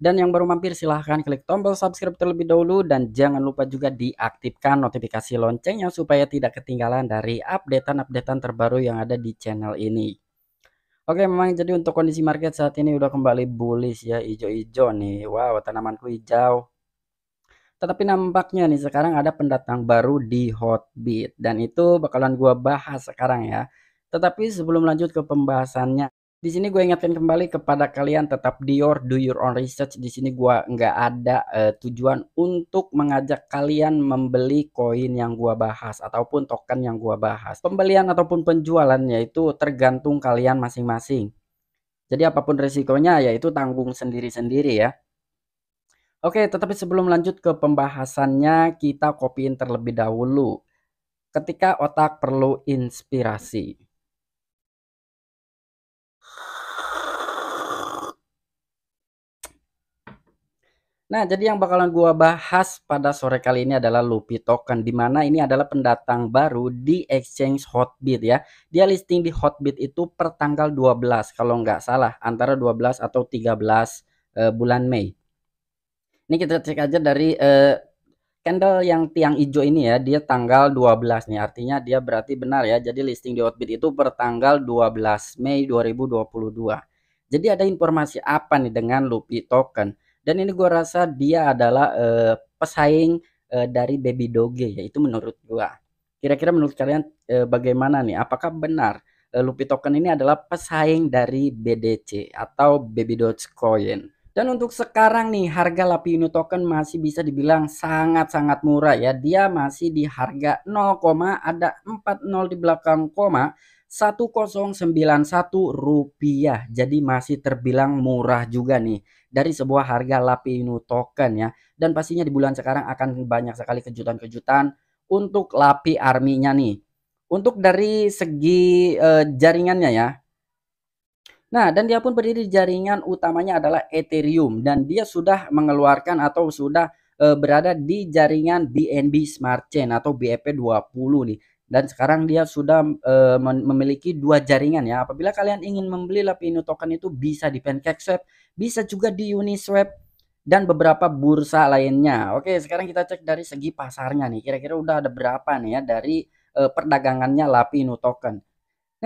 dan yang baru mampir silahkan klik tombol subscribe terlebih dahulu dan jangan lupa juga diaktifkan notifikasi loncengnya supaya tidak ketinggalan dari updatean-updatean terbaru yang ada di channel ini. Oke memang jadi untuk kondisi market saat ini udah kembali bullish ya hijau-hijau nih. Wow tanamanku hijau. Tetapi nampaknya nih sekarang ada pendatang baru di Hotbit dan itu bakalan gua bahas sekarang ya. Tetapi sebelum lanjut ke pembahasannya di sini gue ingatkan kembali kepada kalian tetap dior do your own research. Di sini gue nggak ada uh, tujuan untuk mengajak kalian membeli koin yang gue bahas ataupun token yang gue bahas. Pembelian ataupun penjualannya itu tergantung kalian masing-masing. Jadi apapun resikonya yaitu tanggung sendiri-sendiri ya. Oke, tetapi sebelum lanjut ke pembahasannya, kita kopiin terlebih dahulu. Ketika otak perlu inspirasi. Nah, jadi yang bakalan gua bahas pada sore kali ini adalah Lupi Token di mana ini adalah pendatang baru di exchange Hotbit ya. Dia listing di Hotbit itu per tanggal 12 kalau nggak salah, antara 12 atau 13 uh, eh, bulan Mei. Ini kita cek aja dari uh, candle yang tiang hijau ini ya, dia tanggal 12 nih. Artinya dia berarti benar ya. Jadi listing di Hotbit itu per tanggal 12 Mei 2022. Jadi ada informasi apa nih dengan Lupi Token? dan ini gua rasa dia adalah uh, pesaing uh, dari Baby Doge yaitu menurut gua kira-kira menurut kalian uh, bagaimana nih apakah benar uh, Lupi token ini adalah pesaing dari BDC atau Baby Doge Coin dan untuk sekarang nih harga Lapi ini token masih bisa dibilang sangat-sangat murah ya. Dia masih di harga 0, ada 40 di belakang koma 1091 rupiah. Jadi masih terbilang murah juga nih dari sebuah harga Lapinu token ya. Dan pastinya di bulan sekarang akan banyak sekali kejutan-kejutan untuk Lapi Arminya nih. Untuk dari segi uh, jaringannya ya. Nah, dan dia pun berdiri jaringan utamanya adalah Ethereum dan dia sudah mengeluarkan atau sudah uh, berada di jaringan BNB Smart Chain atau BEP20 nih dan sekarang dia sudah e, memiliki dua jaringan ya. Apabila kalian ingin membeli Lapino token itu bisa di Pancake Swap, bisa juga di Uniswap dan beberapa bursa lainnya. Oke, sekarang kita cek dari segi pasarnya nih. Kira-kira udah ada berapa nih ya dari e, perdagangannya Lapino token.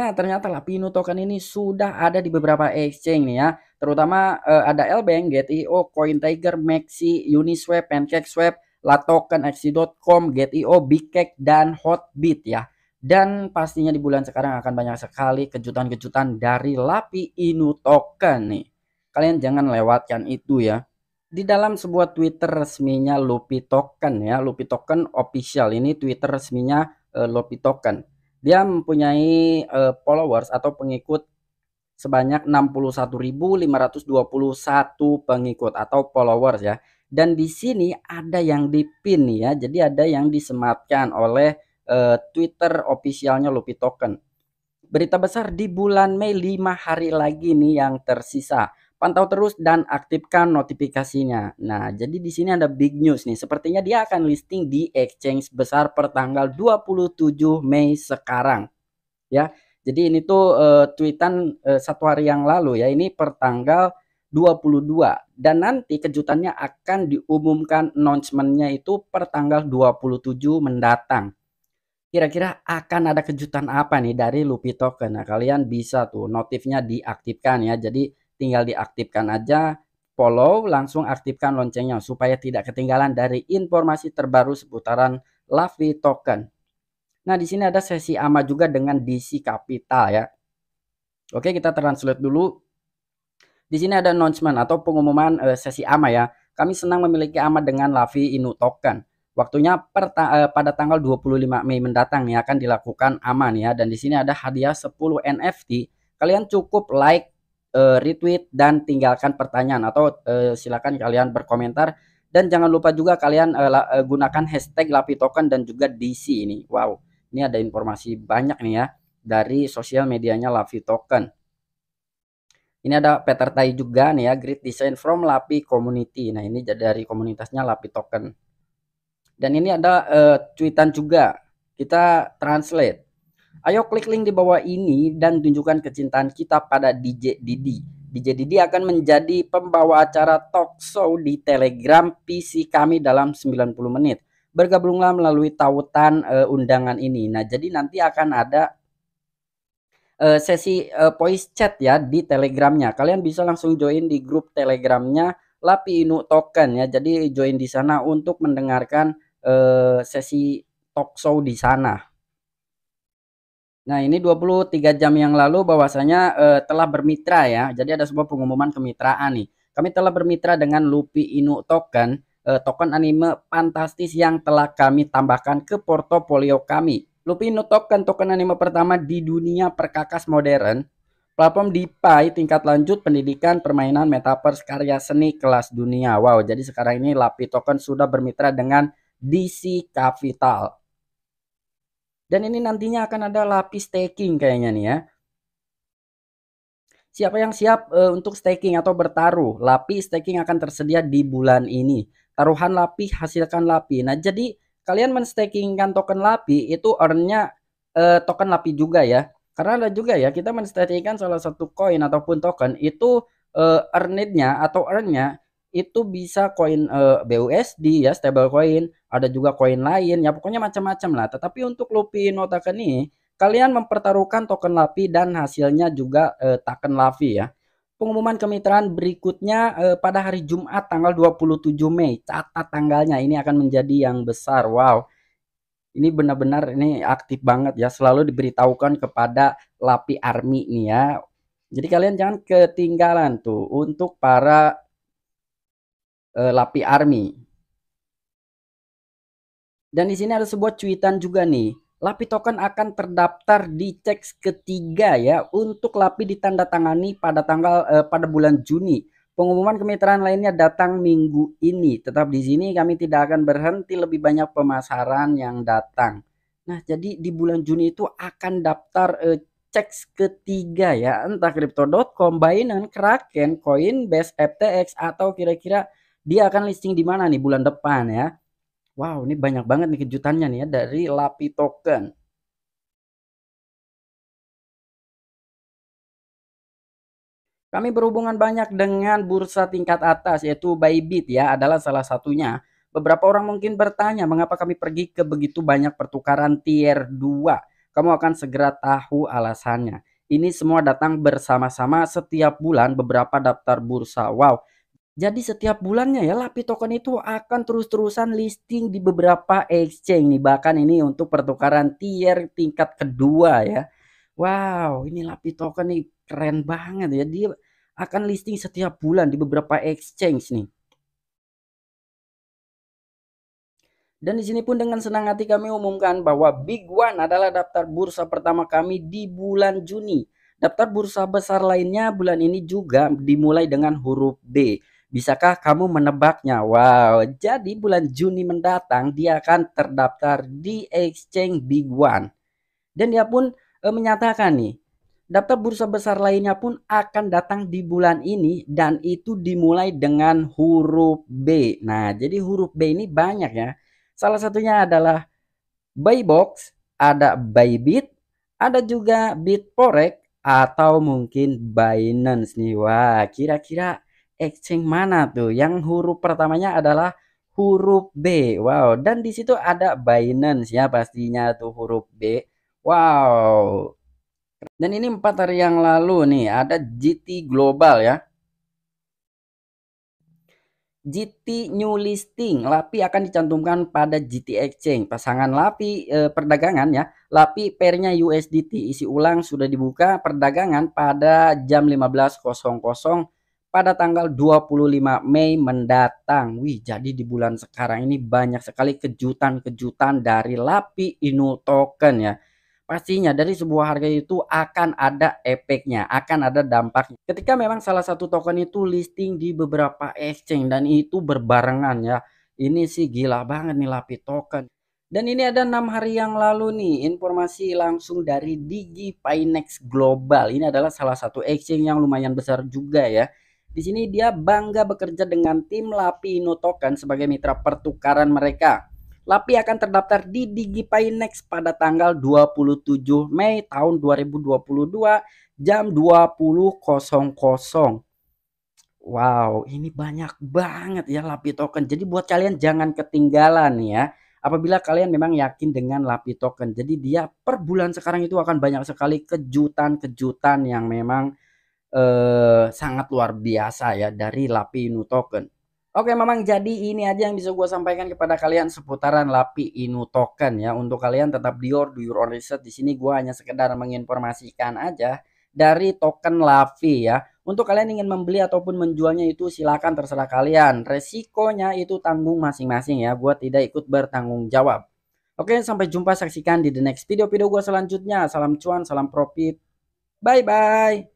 Nah, ternyata Lapino token ini sudah ada di beberapa exchange nih ya. Terutama e, ada LBank, GTO, CoinTiger, Maxi, Uniswap, Pancake Swap. Latoken, XC.com, Get.io, Bikek, dan Hotbit ya. Dan pastinya di bulan sekarang akan banyak sekali kejutan-kejutan dari Lapi Inu Token nih. Kalian jangan lewatkan itu ya. Di dalam sebuah Twitter resminya Lupi Token ya, Lupi Token official ini Twitter resminya uh, Lupi Token. Dia mempunyai uh, followers atau pengikut sebanyak 61.521 pengikut atau followers ya dan di sini ada yang dipin ya jadi ada yang disematkan oleh uh, Twitter officialnya Lupi Token berita besar di bulan Mei 5 hari lagi nih yang tersisa pantau terus dan aktifkan notifikasinya. Nah, jadi di sini ada big news nih. Sepertinya dia akan listing di exchange besar per tanggal 27 Mei sekarang. Ya. Jadi ini tuh uh, tweetan uh, satu hari yang lalu ya. Ini pertanggal 22 dan nanti kejutannya akan diumumkan announcementnya itu per tanggal 27 mendatang. Kira-kira akan ada kejutan apa nih dari Lupi Token? Nah, kalian bisa tuh notifnya diaktifkan ya. Jadi tinggal diaktifkan aja follow langsung aktifkan loncengnya supaya tidak ketinggalan dari informasi terbaru seputaran Lavi Token. Nah, di sini ada sesi AMA juga dengan DC Capital ya. Oke, kita translate dulu di sini ada announcement atau pengumuman uh, sesi AMA ya. Kami senang memiliki AMA dengan Lavi Inu token. Waktunya per uh, eh, pada tanggal 25 Mei mendatang nih akan dilakukan AMA nih ya dan di sini ada hadiah 10 NFT. Kalian cukup like, eh, retweet dan tinggalkan pertanyaan atau uh, silakan kalian berkomentar dan jangan lupa juga kalian uh, gunakan hashtag Lavi token dan juga DC ini. Wow, ini ada informasi banyak nih ya dari sosial medianya Lavi token. Ini ada Peter Tai juga nih ya, Grid Design from Lapi Community. Nah, ini dari komunitasnya Lapi Token. Dan ini ada uh, eh, cuitan juga. Kita translate. Ayo klik link di bawah ini dan tunjukkan kecintaan kita pada DJ Didi. DJ Didi akan menjadi pembawa acara talk show di Telegram PC kami dalam 90 menit. Bergabunglah melalui tautan uh, undangan ini. Nah, jadi nanti akan ada uh, sesi uh, voice chat ya di Telegramnya. Kalian bisa langsung join di grup Telegramnya Lapi Inu Token ya. Jadi join di sana untuk mendengarkan uh, sesi talk show di sana. Nah, ini 23 jam yang lalu bahwasanya uh, telah bermitra ya. Jadi ada sebuah pengumuman kemitraan nih. Kami telah bermitra dengan Lupi Inu Token, eh, token anime fantastis yang telah kami tambahkan ke portofolio kami. Lupino Token, token anime pertama di dunia perkakas modern, platform DeFi tingkat lanjut pendidikan permainan metaverse karya seni kelas dunia. Wow, jadi sekarang ini Lapi Token sudah bermitra dengan DC Capital. Dan ini nantinya akan ada lapis staking kayaknya nih ya. Siapa yang siap e, untuk staking atau bertaruh? Lapi staking akan tersedia di bulan ini. Taruhan lapi hasilkan lapi. Nah, jadi kalian menstakingkan token LAPI itu earnnya eh, token LAPI juga ya. Karena ada juga ya kita menstakingkan salah satu koin ataupun token itu eh, earnednya atau earnnya itu bisa koin eh, BUSD ya stable coin, ada juga koin lain ya pokoknya macam-macam lah. Tetapi untuk Lupi Notaken ini kalian mempertaruhkan token LAPI dan hasilnya juga eh, token LAPI ya pengumuman kemitraan berikutnya eh, pada hari Jumat tanggal 27 Mei. Catat tanggalnya ini akan menjadi yang besar. Wow. Ini benar-benar ini aktif banget ya. Selalu diberitahukan kepada Lapi Army nih ya. Jadi kalian jangan ketinggalan tuh untuk para eh, Lapi Army. Dan di sini ada sebuah cuitan juga nih Lapi token akan terdaftar di cek ketiga ya untuk Lapi ditandatangani pada tanggal eh, pada bulan Juni. Pengumuman kemitraan lainnya datang minggu ini. Tetap di sini kami tidak akan berhenti lebih banyak pemasaran yang datang. Nah, jadi di bulan Juni itu akan daftar eh, cek ketiga ya, entah crypto.com, Binance, Kraken, Coinbase, FTX atau kira-kira dia akan listing di mana nih bulan depan ya. Wow, ini banyak banget nih kejutannya nih ya dari Lapi Token. Kami berhubungan banyak dengan bursa tingkat atas yaitu Bybit ya adalah salah satunya. Beberapa orang mungkin bertanya mengapa kami pergi ke begitu banyak pertukaran tier 2. Kamu akan segera tahu alasannya. Ini semua datang bersama-sama setiap bulan beberapa daftar bursa. Wow, jadi setiap bulannya ya Lapi Token itu akan terus-terusan listing di beberapa exchange nih. Bahkan ini untuk pertukaran tier tingkat kedua ya. Wow, ini Lapi Token nih keren banget ya. Dia akan listing setiap bulan di beberapa exchange nih. Dan di sini pun dengan senang hati kami umumkan bahwa Big One adalah daftar bursa pertama kami di bulan Juni. Daftar bursa besar lainnya bulan ini juga dimulai dengan huruf B. Bisakah kamu menebaknya? Wow, jadi bulan Juni mendatang dia akan terdaftar di exchange Big One. Dan dia pun e, menyatakan nih, daftar bursa besar lainnya pun akan datang di bulan ini dan itu dimulai dengan huruf B. Nah, jadi huruf B ini banyak ya. Salah satunya adalah Buybox, ada Bybit, ada juga Bitforex atau mungkin Binance nih. Wah, kira-kira exchange mana tuh? Yang huruf pertamanya adalah huruf B. Wow, dan di situ ada Binance ya pastinya tuh huruf B. Wow. Dan ini empat hari yang lalu nih ada GT Global ya. GT New Listing, LAPI akan dicantumkan pada GT Exchange. Pasangan LAPI eh, perdagangan ya, LAPI pairnya USDT. Isi ulang sudah dibuka perdagangan pada jam pada tanggal 25 Mei mendatang. Wih, jadi di bulan sekarang ini banyak sekali kejutan-kejutan dari Lapi Inu token ya. Pastinya dari sebuah harga itu akan ada efeknya, akan ada dampaknya. Ketika memang salah satu token itu listing di beberapa exchange dan itu berbarengan ya. Ini sih gila banget nih Lapi token. Dan ini ada enam hari yang lalu nih informasi langsung dari Digi Finance Global. Ini adalah salah satu exchange yang lumayan besar juga ya. Di sini dia bangga bekerja dengan tim Lapi Ino Token sebagai mitra pertukaran mereka. Lapi akan terdaftar di DigiPay Next pada tanggal 27 Mei tahun 2022 jam 20.00. Wow, ini banyak banget ya Lapi Token. Jadi buat kalian jangan ketinggalan ya. Apabila kalian memang yakin dengan Lapi Token. Jadi dia per bulan sekarang itu akan banyak sekali kejutan-kejutan yang memang eh, sangat luar biasa ya dari Lapi Inu Token. Oke memang jadi ini aja yang bisa gue sampaikan kepada kalian seputaran Lapi Inu Token ya. Untuk kalian tetap dior do your own research. Di sini gue hanya sekedar menginformasikan aja dari token Lapi ya. Untuk kalian ingin membeli ataupun menjualnya itu silakan terserah kalian. Resikonya itu tanggung masing-masing ya. Gue tidak ikut bertanggung jawab. Oke sampai jumpa saksikan di the next video-video gue selanjutnya. Salam cuan, salam profit. Bye-bye.